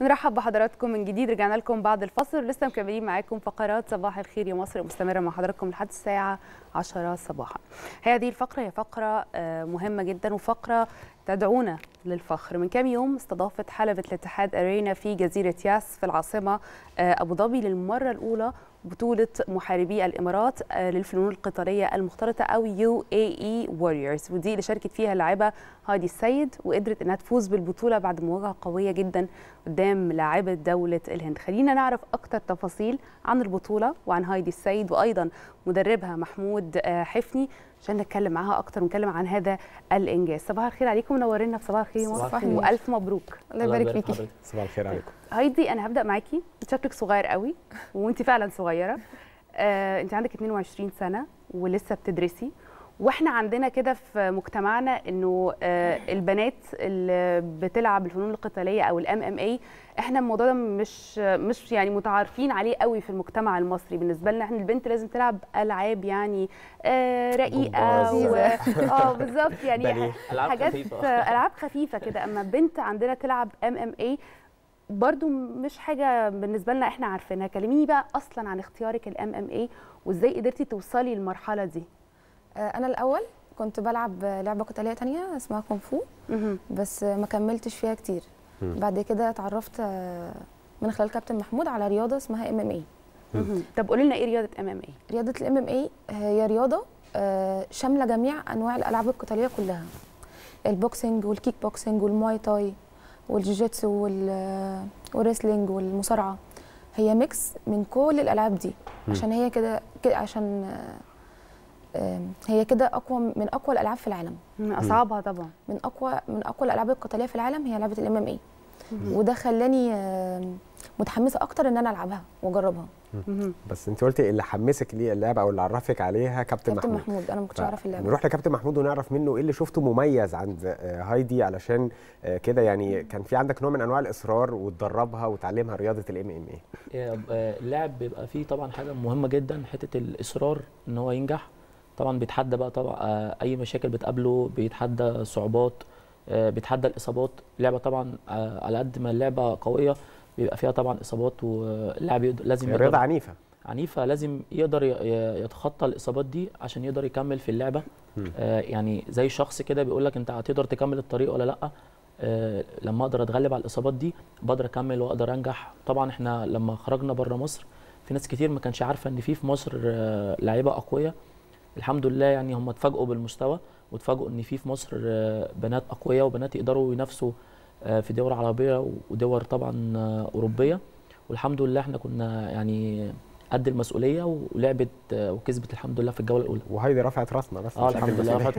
نرحب بحضراتكم من جديد رجعنا لكم بعد الفصل لسه مكملين معاكم فقرات صباح الخير يا مصر مستمره مع حضراتكم لحد الساعه 10 صباحا هذه الفقره هي فقره آه، مهمه جدا وفقره تدعونا للفخر من كام يوم استضافت حلبة الاتحاد أرينا في جزيرة ياس في العاصمة آه، أبو ظبي للمرة الأولى بطولة محاربي الإمارات آه، للفنون القتالية المختلطة أو يو إيه اي اي ووريرز ودي اللي شاركت فيها اللاعبة هادي السيد وقدرت إنها تفوز بالبطولة بعد مواجهة قوية جدا قدام لاعبة دولة الهند خلينا نعرف أكثر تفاصيل عن البطولة وعن هايدي السيد وأيضا مدربها محمود آه، حفني عشان نتكلم معاها اكتر ونتكلم عن هذا الانجاز صباح الخير عليكم منورينا في صباح الخير صباح والف مبروك الله يبارك فيكي صباح الخير عليكم هايدي انا هبدا معاكي شكلك صغير قوي وانت فعلا صغيره آه، انت عندك 22 سنه ولسه بتدرسي واحنا عندنا كده في مجتمعنا انه آه، البنات اللي بتلعب الفنون القتاليه او الام ام اي احنا الموضوع ده مش مش يعني متعارفين عليه قوي في المجتمع المصري بالنسبه لنا احنا البنت لازم تلعب العاب يعني آه، رقيقه و... اه بالظبط يعني حاجات العاب خفيفه كده اما بنت عندنا تلعب ام ام اي برضو مش حاجه بالنسبه لنا احنا عارفينها كلميني بقى اصلا عن اختيارك الام ام اي وازاي قدرتي توصلي للمرحله دي آه، انا الاول كنت بلعب لعبه قتاليه تانية اسمها كونغ فو بس ما كملتش فيها كتير بعد كده اتعرفت آه، من خلال كابتن محمود على رياضه اسمها ام ام اي طب قولي لنا ايه رياضه ام ام اي رياضه الام ام آه، اي هي رياضه شامله جميع انواع الالعاب القتاليه كلها البوكسنج والكيك بوكسنج والماي تاي والجوجيتسو والريسلينج والمصارعه هي ميكس من كل الالعاب دي عشان هي كده عشان هي كده اقوى من اقوى الالعاب في العالم من اصعبها طبعا من اقوى من اقوى الالعاب القتاليه في العالم هي لعبه الام ام اي وده خلاني متحمسه اكتر ان انا العبها واجربها بس انت قلتي اللي حمسك ليه اللعبه او اللي عرفك عليها كابتن محمود كابتن محمود انا ما كنتش اعرف اللعبه نروح لكابتن محمود ونعرف منه ايه اللي شفته مميز عند آه، هايدي علشان آه، كده يعني كان في عندك نوع من انواع الاصرار وتدربها وتعلمها رياضه الام ام آه، اي اللعب بيبقى فيه طبعا حاجه مهمه جدا حته الاصرار ان هو ينجح طبعا بيتحدى بقى طبعا آه، اي مشاكل بتقابله بيتحدى صعوبات آه، بيتحدى الاصابات اللعبه طبعا آه، على قد ما اللعبه قويه بيبقى فيها طبعا اصابات واللاعب لازم رياضه عنيفه عنيفه لازم يقدر يتخطى الاصابات دي عشان يقدر يكمل في اللعبه آه يعني زي شخص كده بيقول لك انت هتقدر تكمل الطريق ولا لا آه لما اقدر اتغلب على الاصابات دي بقدر اكمل واقدر انجح طبعا احنا لما خرجنا بره مصر في ناس كتير ما كانش عارفه ان في في مصر آه لعيبه اقوياء الحمد لله يعني هم اتفاجئوا بالمستوى واتفاجئوا ان في في مصر آه، بنات اقوياء وبنات يقدروا ينافسوا آه، في دول عربيه ودول طبعا آه، اوروبيه والحمد لله احنا كنا يعني قد المسؤوليه ولعبت وكسبت الحمد لله في الجوله الاولى وهيدي رفعت راسنا بس اه الحمد لله رفعت